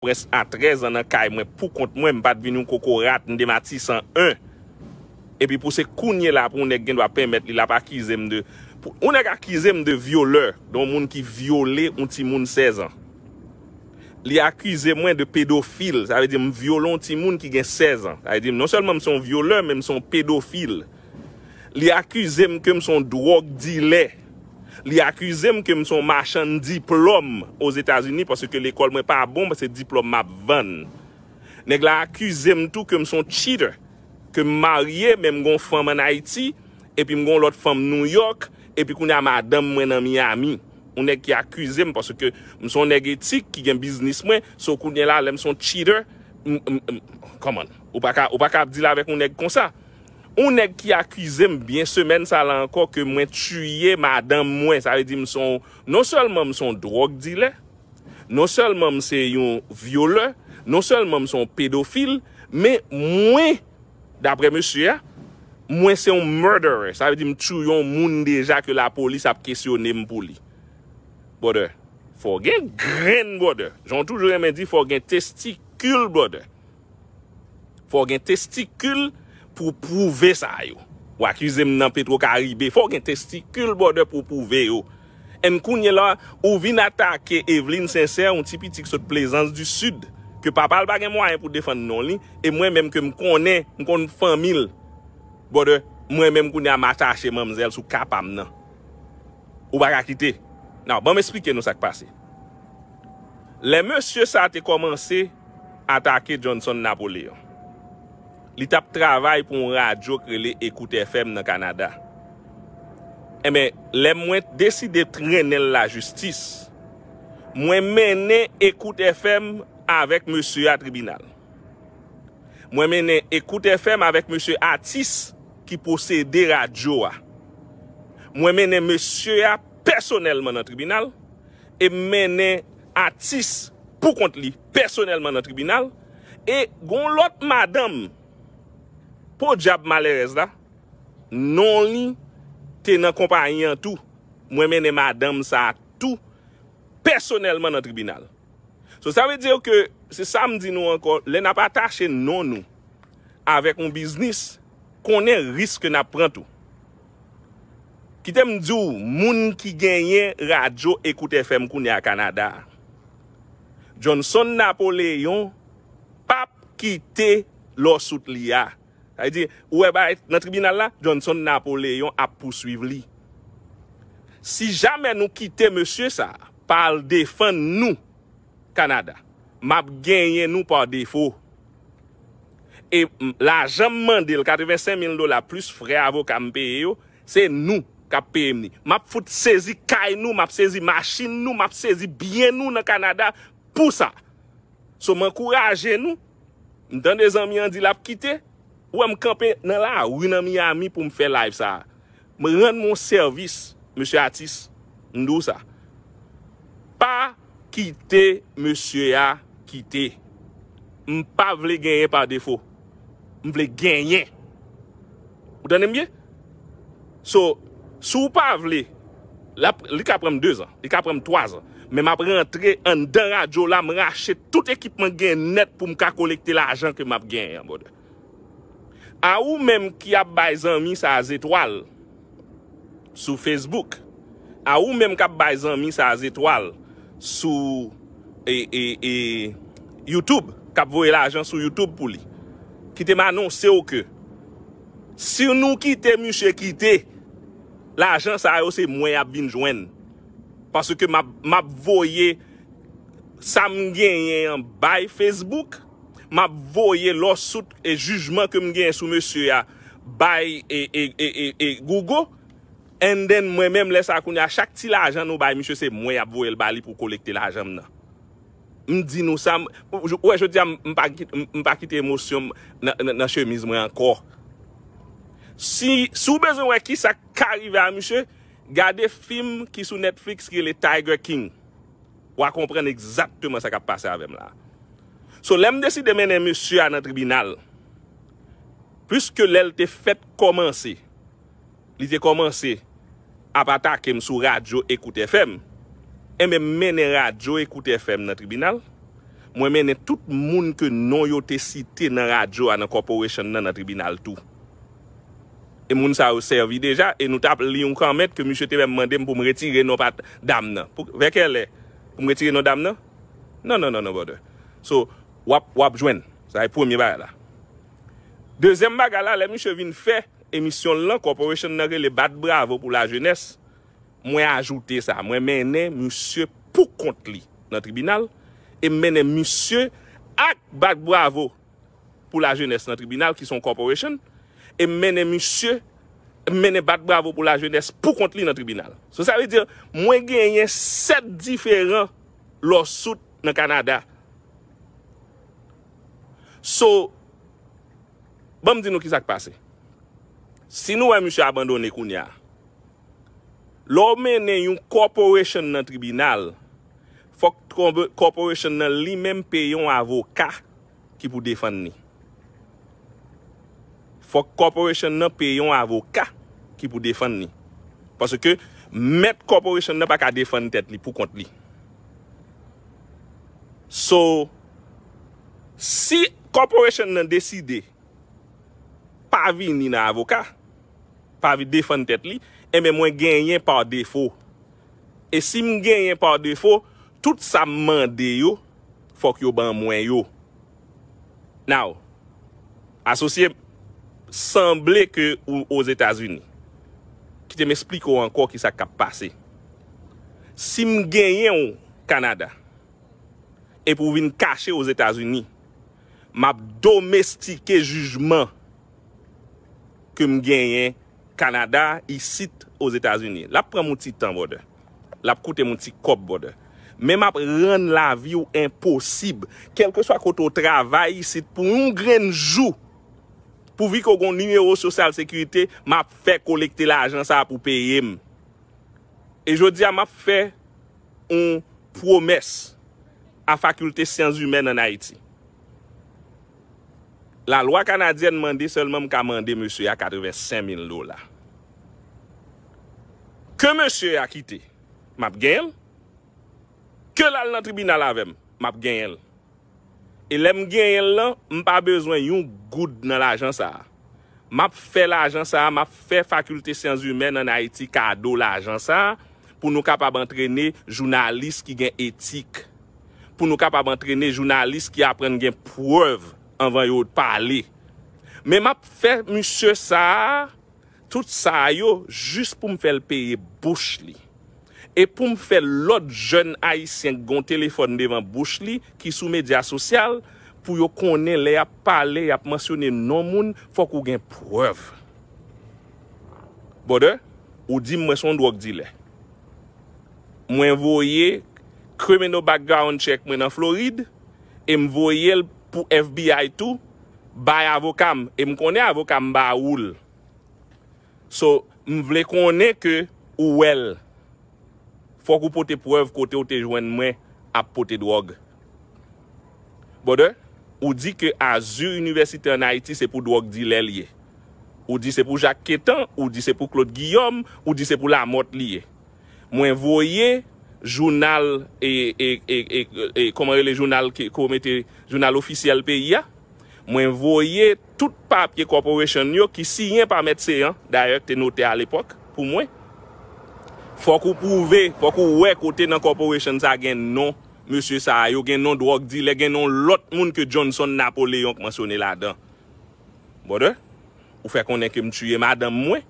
Pwes a 13 an an kay mwen pou kont mwen mbat vin yon koko rat n de mati 101 E pi pou se kounye la pou mwen gen dwa pemet li la pa akize m de Mwen akize m de violeur, don moun ki viole ou ti moun 16 an Li akize mwen de pedofil, sa ve di m viole ou ti moun ki gen 16 an Sa ve di m non selman m son violeur men m son pedofil Li akize m kem son drog diley Li akusem ke m son machan diplom os Etats-Uni pwase ke l ekol mwen pa bon pwase diplom map van. Neg la akusem tou ke m son cheater ke m marye men m gon fwam an Haiti epi m gon lot fwam New York epi kounen a madame mwen an Miami. Ou neg ki akusem pwase ke m son neg etik ki gen biznis mwen sou kounen la le m son cheater ou paka ap di la vek mou neg konsa. Ou neg ki akwize m byen semen sa lankor ke mwen tuyye madan mwen. Sa ve di m son, non sol mom son drog dile. Non sol mom se yon viole. Non sol mom son pedofil. Me mwen, dapre msye, mwen se yon mwere. Sa ve di m tuyyon moun deja ke la polis ap kesyonem poli. Bode, fò gen gren bode. Joun toujou yon men di fò gen testikul bode. Fò gen testikul bode. pou pouve sa yo. Ou akize m nan Petro Karibé, fò gen testikul bode pou pouve yo. En m kounye la, ou vin atake Evelyn Saint-Cyr, un tipitik sot plezans du sud, ke papal bagen mwa yon pou defan non li, e mwen menm ke m konen m konen famil. Bode, mwen menm kounen am atache mamzel sou kapam nan. Ou bak akite. Nan, bon m esplike nou sak pase. Le monsye sa te komanse atake Johnson Napoléon. li tap travay pou an radyo kre li ekoute FM nan Kanada. Emen, eh le mwen deside trenel la justis, mwen mene ekoute FM avèk monsye a tribunal. Mwen mene ekoute FM avèk monsye a tis ki posede radyo a. Mwen mene monsye a personelman nan tribunal, e mene a tis pou kont li personelman nan tribunal, e gon lot madam, Po djab maleres da, non li te nan kompanyan tou mwen mene madam sa tou personelman nan tribunal. So sa ve diyo ke se sa mdi nou ankon, le nan pa tache non nou avèk moun biznis konen risk nan prantou. Kitè m diyo, moun ki genyen radyo ekoute FM kouni a Kanada. Johnson Napoléon pap kite lò sout li a. Ou e ba et nan tribunal la Johnson Napoléon ap pou suiv li Si jamen nou kite Monsie sa Pal defen nou Kanada Map genye nou pa defo E la jamman del 85 mil dola plus fre avok Ampeye yo Se nou kapem ni Map foute sezi kay nou Map sezi machin nou Map sezi byen nou nan Kanada Pou sa Sou mwen kouraje nou Dan de zan mi an di la ap kite Ouè m kampè nan la, ouè nan mi ami pou m fè live sa. M rende moun servis, M. Atis, m dou sa. Pa kite, M. A kite. M pa vle genyen pa defo. M vle genyen. Ou tanè m ye? So, sou pa vle, li ka prem 2 an, li ka prem 3 an. Me m ap rentre an dan radyo la, m rachè tout ekipman genyen net pou m ka kolekte la ajan ke m ap genyen an bodè. A ou menm ki ap bay zan mi sa az etwal sou Facebook? A ou menm ki ap bay zan mi sa az etwal sou e, e, e, YouTube? Kap voye la ajan sou YouTube pou li? Kite manon se ou ke? Si nou kite mi che kite, la ajan sa yo se mwen ap bin jwen. Pasou ke map voye sa mgenyen bay Facebook? Ma voye losout e jujman kem gen sou monsye ya baye e google. And then mwen menm lesa akoun ya chak ti la ajan nou baye monsye se mwen ya voye l bali pou kolekte la ajan mna. M di nou sa, m pa kite emosyon nan chemise mwen ankor. Si sou bezon wè ki sa karive a monsye, gade film ki sou Netflix ki le Tiger King. Wa kompren eksapte man sa kap pase avem la. So lem desi de mene monsu an nan tribinal, pwis ke lel te fet komanse, li te komanse apatak kem sou radio Ekout FM, eme mene radio Ekout FM nan tribinal, mwen mene tout moun ke nou yo te site nan radio an nan korporasyon nan nan tribinal tou. E moun sa ou servi deja, e nou tap li yon kranmet ke monsu te mende mwen pou mwetire nan pat dam nan. Veke le? Mwetire nan dam nan? Non, non, non, non, bode. So, wap wap jwen, sa e pwemye baye la. Dezem baga la, lè mèche vin fè, emisyon lan, korporasyon nan re le bat bravo pou la jenès, mwen ajoute sa, mwen mène mèche pou kont li nan tribunal, e mène mèche ak bat bravo pou la jenès nan tribunal, ki son korporasyon, e mène mèche, mène bat bravo pou la jenès pou kont li nan tribunal. So sa ve di, mwen genyen 7 diferan lòsout nan Kanada, So, ba m di nou ki sak pase? Si nou wè m yusè abandone koun ya, lò mè nè yon korporasyon nan tribunal, fòk korporasyon nan li mèm peyon avoka ki pou defan ni. Fòk korporasyon nan peyon avoka ki pou defan ni. Pase ke, met korporasyon nan pa ka defan ni tet li pou kont li. So, Si korporasyon nan deside pa vi ni nan avoka pa vi defan tet li eme mwen genyen pa defo e si mwen genyen pa defo tout sa mande yo fok yo ban mwen yo. Now, asosye semble ke ou os Etats-Unis ki te m'espliko anko ki sa kap pase si mwen genyen ou Kanada e pou vin kache os Etats-Unis e pou vin kache os Etats-Unis M ap domestike jujman ke m genyen Kanada isit os Etasunye. L ap pre moun ti tan bode. L ap koute moun ti kop bode. Men m ap ren la vi ou imposib. Kelke swa koto travay isit pou moun gren jou pou vi kou goun nimeo sosyal sekurite, m ap fe kolekte la ajan sa ap ou peye m. E jodi a m ap fe un promes a fakulte sans humen nan Haiti. la lwa kanadyen mande, selman m ka mande msye a 85.000 lola. Ke msye a kite? Map gen el. Ke lal nan tribunal avem? Map gen el. E lem gen el lan, m pa bezwen yon goud nan l'agen sa. Map fe l'agen sa, map fe fakulte sans humen nan Haiti kado l'agen sa, pou nou kapab antrene jounalist ki gen etik. Pou nou kapab antrene jounalist ki apren gen pou oeve anvan yot pale. Me map fè, M. Saha, tout Saha yot, jist pou m fè l peye bouch li. E pou m fè lot jen ay, senk gon telefon devan bouch li, ki sou media sosyal, pou yot konen le ap pale, ap mansyone nomoun, fòk ou gen prev. Bode, ou di m mweson dwok di le. Mwen voye, criminal background check men an Florid, e m voye l preve, pou FBI tou, bay avokam, e m konen avokam ba oul. So, m vle konen ke, ou el, fwa kou pote prev kote ou te jwen mwen, ap pote drog. Bode, ou di ke azur universite an Haiti, se pou drog dilel ye. Ou di se pou Jacques Quetan, ou di se pou Claude Guillaume, ou di se pou Lamotte liye. Mwen voye, jounal e, e, e, e komorele jounal ofisyel pe i ya, mwen voye tout pap ke korporasyon yo ki si yon pa met se yon, daye te note al epok pou mwen. Fok ou pouve, fok ou wekote nan korporasyon sa gen non, M. Saayo gen non, drok dile gen non lot moun ke Johnson, Napoléon ke masonen la dan. Bode, ou fe konen ke mtuyen madan mwen,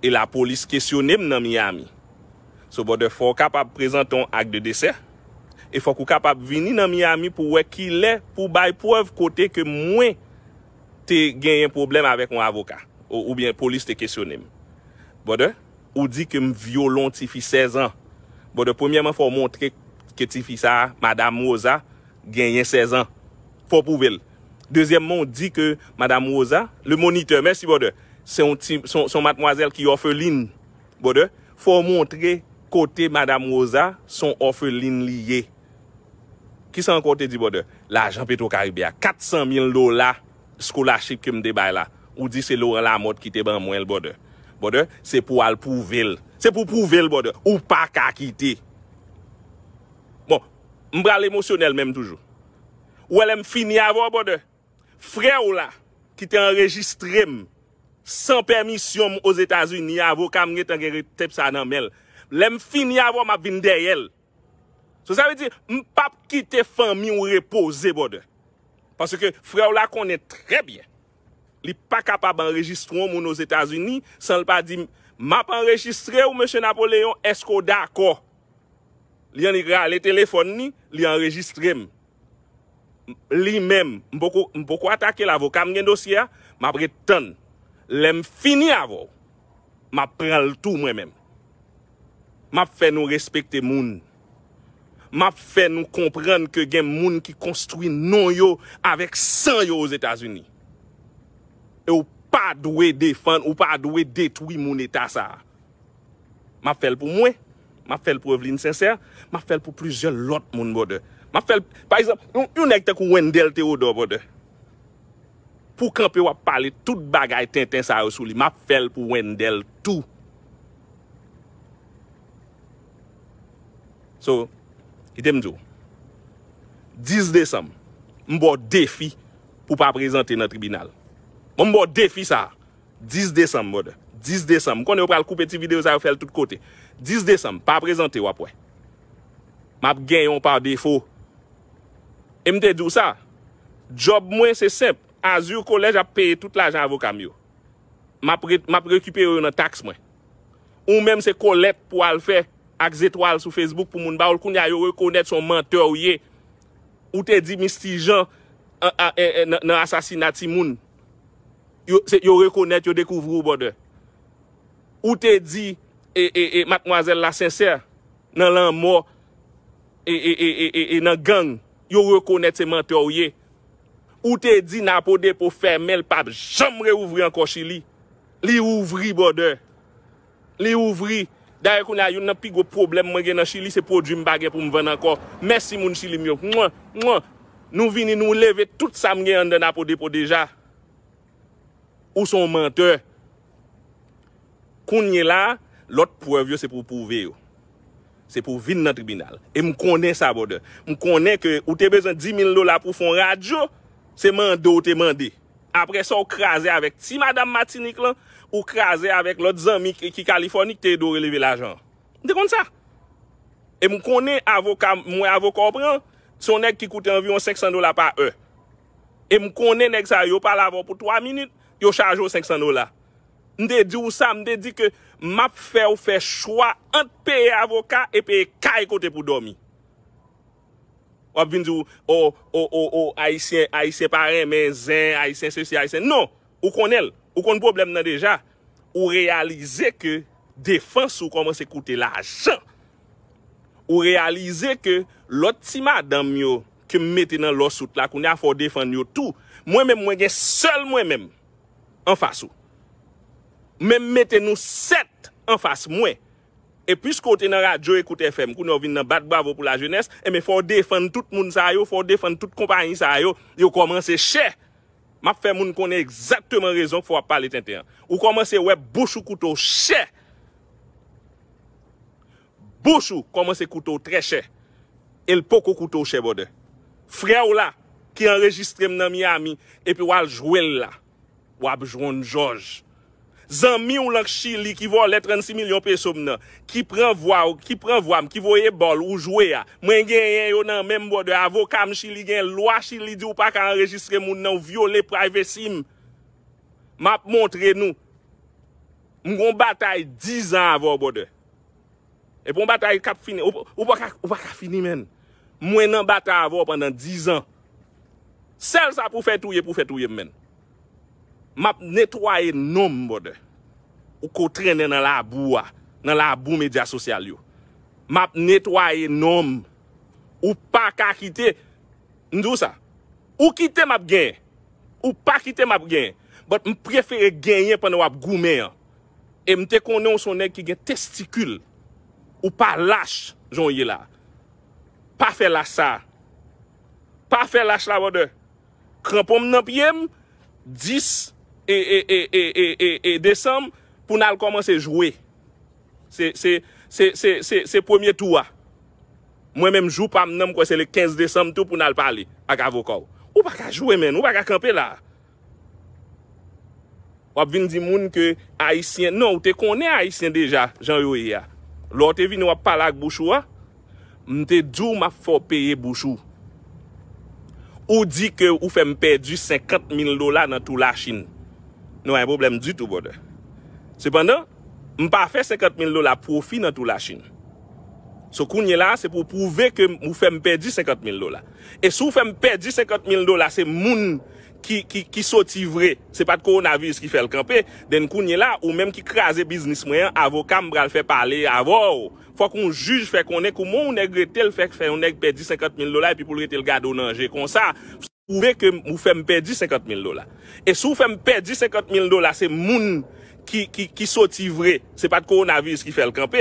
e la polis kesyonem nan miyami. So, bode, fò kapap prezenton ak de dese. E fò kou kapap vini nan Miami pou wekile, pou bay poev kote ke mwen te genyen problem avèk mwen avoka. Ou bien polis te kesyonem. Bode, ou di ke m violon ti fi 16 an. Bode, pwemye man fò montre ke ti fi sa, Madame Moza genyen 16 an. Fò pouvel. Dezyemman, di ke Madame Moza, le moniteur, mèsi bode, son matmoazel ki yo fò lin. Bode, fò montre... Kote Madame Oza, son ofelin liye. Ki san kote di bode? La Jean-Petro Karibia. 400.000 dola skou la ship ki mde bay la. Ou di se loran la mot ki te ban mwen l bode. Bode, se pou al pou vil. Se pou pou vil bode. Ou pa ka kite. Bon, mbra l emosyonel menm toujou. Ou el m fini avon bode. Fre ou la, ki te enregistre m. San permis yonm os Etasuni avon. Kam nye tangere tep sa nan menl. Lèm fini avò, m ap vinde yèl. Sò sa vè di, m pap kite fan mi ou repose bodè. Pansè ke, frè ou la konè trè bie. Li pa kapab anregistron moun nou Etats-Unis, san l pa di, m ap anregistre ou M. Napoléon, esko d'akò? Li anigra le telefon ni, li anregistre m. Li mèm, m pokou atake la vò. M ap reten, lèm fini avò, m ap pren l'tou mè mèm. Map fè nou respekte moun. Map fè nou komprenn ke gen moun ki konstruy non yo avèk san yo ou Etasuni. E ou pa dwe defan ou pa dwe detwi moun etasa. Map fèl pou mwen, map fèl pou Evelyn Senser, map fèl pou plüzyon lot moun bode. Map fèl, pa izan, yon ek te kou Wendel Teodo bode. Pou kanpe wap pale tout bagay ten ten sa yo sou li, map fèl pou Wendel tou moun. So, ite mdou, 10 Desem, mbo defi pou pa prezante nan tribunal. Mbo defi sa, 10 Desem mwode. 10 Desem, kon yo pral koupe ti video, sa yo fel tout kote. 10 Desem, pa prezante wapwe. Map gen yon pa defo. E mdou sa, job mwen se semp, az yon kolej ap peye tout la jan avokam yo. Map rekupe yon nan taks mwen. Ou mwen se kolej pou al fey. ak z etwal sou Facebook pou moun ba, ou l koun ya yo rekonet son menteur ye, ou te di misti jan, nan asasinati moun, yo rekonet, yo dekouvrou bode. Ou te di, e, e, e, matmwazel la sincer, nan lan mor, e, e, e, e nan gang, yo rekonet se menteur ye. Ou te di, nan apode pou fermel, pa jom reouvri an koshili, li rouvri bode, li rouvri, Da ye kou na yon nan pig ou problem mwen gen nan chili se pou djim bagye pou mwen akor. Mersi moun chili mwen. Nou vini nou leve tout sa mwen gen an den apode pou deja. Ou son menteur. Koun nye la, lot pou evyo se pou pouve yo. Se pou vin nan tribunal. E m konen sa bode. M konen ke ou te bezan 10.000 lola pou fon radyo, se mende ou te mende. apre sa ou krasè avèk ti madame matinik lan, ou krasè avèk lòt zanmik ki kalifornik te do relevé la jan. Mdè konnè sa? E moun konè avokan, moun avokan pran, son nèk ki koute anvi yon 500 dola pa e. E moun konè nèk sa, yo pa lavan pou 3 minit, yo chaje yon 500 dola. Mdè di ou sa, mdè di ke map fè ou fè chwa ant pèye avokan e pèye kaye kote pou domi. Ou ap vin di ou, ou, ou, ou, ou, aisyen, aisyen, pa ren men, zen, aisyen, se, se, aisyen. Non, ou kon el, ou kon problem nan deja, ou realize ke defans ou koman se koute la ajan. Ou realize ke lotima dan myo ke mette nan losout la, koun ya fò defan myo tou, mwen men mwen gen sel mwen men, an fass ou. Men mette nou set an fass mwen. E pwis kote nan radyo ekoute FM, kou nou vin nan bat bavou pou la jenese, e me fwo defen tout moun sa yo, fwo defen tout kompany sa yo, yo komanse chè. Map fwe moun konen egzaktemen rezon fwo ap pale 31. Ou komanse wè bouchou koutou chè. Bouchou komanse koutou tre chè. El poko koutou chè bodè. Fre ou la ki bon enregistre m nan Miami, epi wal jwen la, wab jwen George. Zan mi ou lak chili ki vo le 36 milyon pesom nan. Ki pren vwa ou, ki pren vwa m, ki vo e bol ou jwe ya. Mwen gen yon nan menm bode avokam chili gen lwa chili di ou pa ka enregistre moun nan ou viole private sim. Map montre nou. Mwen batay 10 an avok bode. E pon batay kap fini, ou pa ka fini men. Mwen nan batay avok pandan 10 an. Sel sa pou fe touye pou fe touye men. Map netwaye nom bode. Ou kotrenne nan la aboua. Nan la abou media sosyal yo. Map netwaye nom. Ou pa kakite. Ndou sa? Ou kite map gen. Ou pa kite map gen. Bote m prefire genyen pwene wap goumen. E mte konen ou sonen ki gen testikul. Ou pa lash. Joun ye la. Pa fe lash sa. Pa fe lash la bode. Kranpon m nanpiyem. Dis. e, e, e, e, e, e, e désem pou nan konman se joué se, se, se, se, se se pwemye touwa mwen men mjou pa mnen mkwese le 15 désem tou pou nan palè ak avokou ou baka joué men, ou baka kampe la wap vin di moun ke aisyen, nou te konnen aisyen deja jan yoy e ya, lò te vin wap palak bouchou a, mte djou ma fò peye bouchou ou di ke ou fèm pedu 50.000 dola nan tou la chine Nou wè yon problem di tou bode. Se pendan, m pa fe 50.000 dola profi nan tou la chine. So kounye la, se pou pouve ke m ou fe m pedi 50.000 dola. E sou fe m pedi 50.000 dola, se moun ki soti vre. Se pat koronavis ki fel kampe. Den kounye la, ou menm ki kraze biznis mwen, avokam bral fe pale avor. Fwa kon juj fe konen kou moun negre tel fe fè yon negre pedi 50.000 dola. Epi pou le tel gado nanje kon sa. Ou ve ke mw fe mpe di 50.000 dola E sou fe mpe di 50.000 dola Se moun ki soti vre Se pat koronavis ki fel kampen